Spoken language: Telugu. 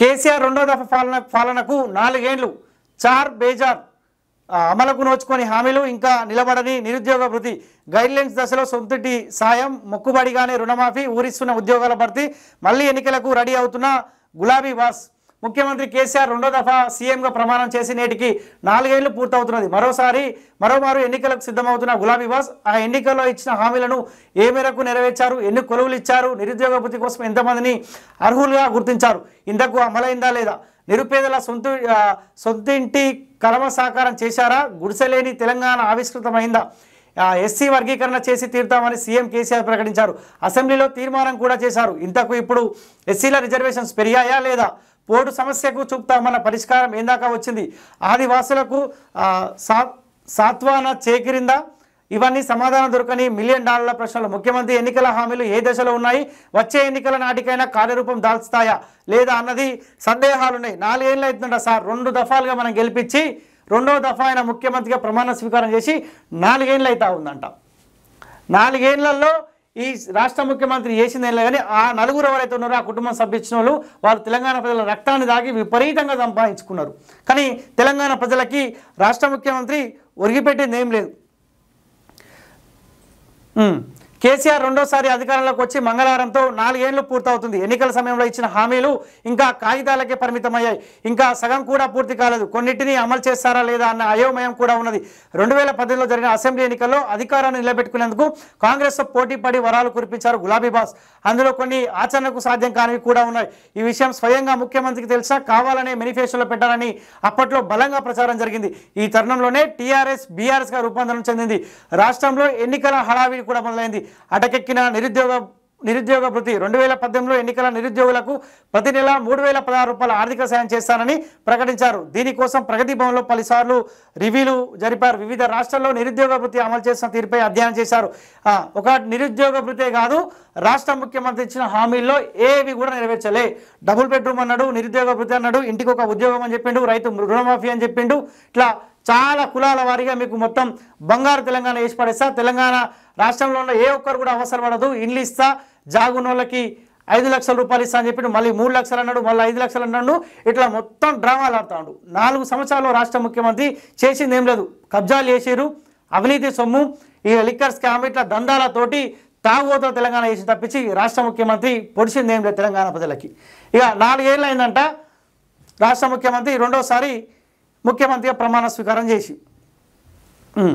కేసీఆర్ రెండో దఫా పాలన పాలనకు నాలుగేండ్లు చార్ బేజార్ అమలకు నోచుకొని హామీలు ఇంకా నిలబడని నిరుద్యోగ భృతి గైడ్లైన్స్ దశలో సొంతటి సాయం మొక్కుబడిగానే రుణమాఫీ ఊరిస్తున్న ఉద్యోగాల భర్తీ మళ్లీ ఎన్నికలకు రెడీ అవుతున్న గులాబీ వాస్ ముఖ్యమంత్రి కేసీఆర్ రెండో దఫా సీఎంగా ప్రమాణం చేసి నేటికి నాలుగేళ్లు పూర్తవుతున్నది మరోసారి మరోమారు ఎన్నికలకు సిద్ధమవుతున్న గులాబీ వాస్ ఆ ఎన్నికల్లో ఇచ్చిన హామీలను ఏ మేరకు నెరవేర్చారు ఎన్ని కొలువులు ఇచ్చారు నిరుద్యోగ భృతి కోసం ఎంతమందిని అర్హులుగా గుర్తించారు ఇంతకు అమలైందా లేదా నిరుపేదల సొంత సొంతింటి కలమ సాకారం చేశారా గుడిసెలేని తెలంగాణ ఆవిష్కృతమైందా ఎస్సీ వర్గీకరణ చేసి తీరుతామని సీఎం కేసీఆర్ ప్రకటించారు అసెంబ్లీలో తీర్మానం కూడా చేశారు ఇంతకు ఇప్పుడు ఎస్సీల రిజర్వేషన్స్ పెరిగాయా లేదా పోటు సమస్యకు మన పరిష్కారం ఏందాక వచ్చింది ఆదివాసులకు సాత్వాన చేకిరిందా ఇవన్నీ సమాధానం దొరకని మిలియన్ డాలర్ల ప్రశ్నలు ముఖ్యమంత్రి ఎన్నికల హామీలు ఏ దశలో ఉన్నాయి వచ్చే ఎన్నికల నాటికైనా కార్యరూపం దాల్చుతాయా లేదా అన్నది సందేహాలున్నాయి నాలుగేళ్ళు అవుతుందంట సార్ రెండు దఫాలుగా మనం గెలిపించి రెండో దఫా ఆయన ముఖ్యమంత్రిగా ప్రమాణ స్వీకారం చేసి నాలుగేళ్ళు అవుతా ఉందంట నాలుగేళ్లలో ఈ రాష్ట్ర ముఖ్యమంత్రి చేసిందేం కానీ ఆ నలుగురు ఎవరైతే ఉన్నారో ఆ కుటుంబం సభ్యించిన వాళ్ళు వారు తెలంగాణ ప్రజల రక్తాన్ని దాగి విపరీతంగా సంపాదించుకున్నారు కానీ తెలంగాణ ప్రజలకి రాష్ట్ర ముఖ్యమంత్రి ఒరిగిపెట్టేది ఏం లేదు కేసీఆర్ రెండోసారి అధికారంలోకి వచ్చి మంగళవారంతో నాలుగేళ్లు పూర్తవుతుంది ఎన్నికల సమయంలో ఇచ్చిన హామీలు ఇంకా కాగితాలకే పరిమితమయ్యాయి ఇంకా సగం కూడా పూర్తి కాలేదు కొన్నింటిని అమలు చేస్తారా లేదా అన్న అయోమయం కూడా ఉన్నది రెండు వేల జరిగిన అసెంబ్లీ ఎన్నికల్లో అధికారాన్ని నిలబెట్టుకునేందుకు కాంగ్రెస్తో పోటీ వరాలు కురిపించారు గులాబీ బాస్ అందులో కొన్ని ఆచరణకు సాధ్యం కానివి కూడా ఉన్నాయి ఈ విషయం స్వయంగా ముఖ్యమంత్రికి తెలిసినా కావాలనే మేనిఫెస్టోలో పెట్టారని అప్పట్లో బలంగా ప్రచారం జరిగింది ఈ తరుణంలోనే టీఆర్ఎస్ బీఆర్ఎస్గా రూపాంతరం చెందింది రాష్ట్రంలో ఎన్నికల హడావిడి కూడా మొదలైంది అటకెక్కిన నిరుద్యోగ నిరుద్యోగ భృతి రెండు వేల పద్దెనిమిదిలో ఎన్నికల నిరుద్యోగులకు ప్రతి నెల మూడు వేల పదహారు రూపాయల ఆర్థిక సాయం చేస్తానని ప్రకటించారు దీనికోసం ప్రగతి భవన్లో పలుసార్లు రివ్యూలు జరిపారు వివిధ రాష్ట్రాల్లో నిరుద్యోగ భృతి అమలు చేసిన తీరుపై అధ్యయనం చేశారు ఒక నిరుద్యోగ భృతే కాదు రాష్ట్ర ముఖ్యమంత్రి ఇచ్చిన హామీల్లో ఏవి కూడా నెరవేర్చలే డబుల్ బెడ్రూమ్ అన్నాడు నిరుద్యోగ భృతి అన్నాడు ఇంటికి ఒక ఉద్యోగం అని చెప్పిండు రైతు రుణమాఫీ అని చెప్పిండు ఇట్లా చాలా కులాల వారీగా మీకు మొత్తం బంగారు తెలంగాణ వేసి పడేస్తా తెలంగాణ రాష్ట్రంలో ఉన్న ఏ ఒక్కరు కూడా అవసరపడదు ఇండ్లు ఇస్తా జాగునోళ్ళకి ఐదు లక్షల రూపాయలు ఇస్తా అని చెప్పి మళ్ళీ మూడు లక్షలు అన్నాడు మళ్ళీ ఐదు లక్షలు అన్నాడు ఇట్లా మొత్తం డ్రామాలు ఆడుతాడు నాలుగు సంవత్సరాలు రాష్ట్ర ముఖ్యమంత్రి చేసింది ఏం లేదు కబ్జాలు చేసిరు అవినీతి సొమ్ము ఈ లిక్కర్ స్కామ్ ఇట్లా దందాలతోటి తాగుబోతులు తెలంగాణ చేసి తప్పించి రాష్ట్ర ముఖ్యమంత్రి పొడిచింది ఏం లేదు తెలంగాణ ప్రజలకి ఇక నాలుగేళ్ళు అయిందంట రాష్ట్ర ముఖ్యమంత్రి రెండోసారి ముఖ్యమంత్రిగా ప్రమాణ స్వీకారం చేసి